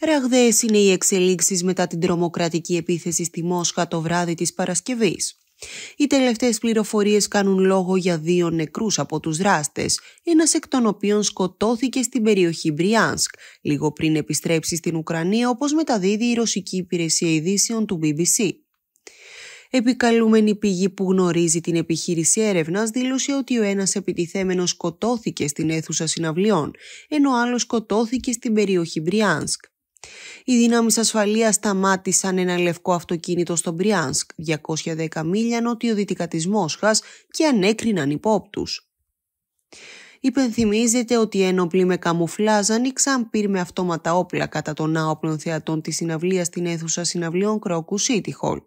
Ραγδαίες είναι οι εξελίξεις μετά την τρομοκρατική επίθεση στη Μόσχα το βράδυ της παρασκευής. Οι τελευταίες πληροφορίες κάνουν λόγο για δύο νεκρούς από τους δράστες, ένας εκ των οποίων σκοτώθηκε στην περιοχή Μπριάνσκ, λίγο πριν επιστρέψει στην Ουκρανία όπως μεταδίδει η Ρωσική Υπηρεσία Ειδήσεων του BBC. Επικαλούμενη πηγή που γνωρίζει την επιχείρηση έρευνας δήλωσε ότι ο ένας επιτιθέμενος σκοτώθηκε στην αίθουσα συναυλιών, ενώ ο άλλος σκοτώθηκε στην περιοχή Μπριάνσκ. Οι δυνάμεις ασφαλείας σταμάτησαν ένα λευκό αυτοκίνητο στο Μπριάνσκ, 210 μίλια νότιο-δυτικά της Μόσχας και ανέκριναν υπόπτους. Υπενθυμίζεται ότι οι ένοπλοι με καμουφλάζ άνοιξαν πυρ με αυτόματα όπλα κατά των άοπλων θεατών της συναυλίας στην αίθουσα συναυλίων Κρόκου Σίτιχολ.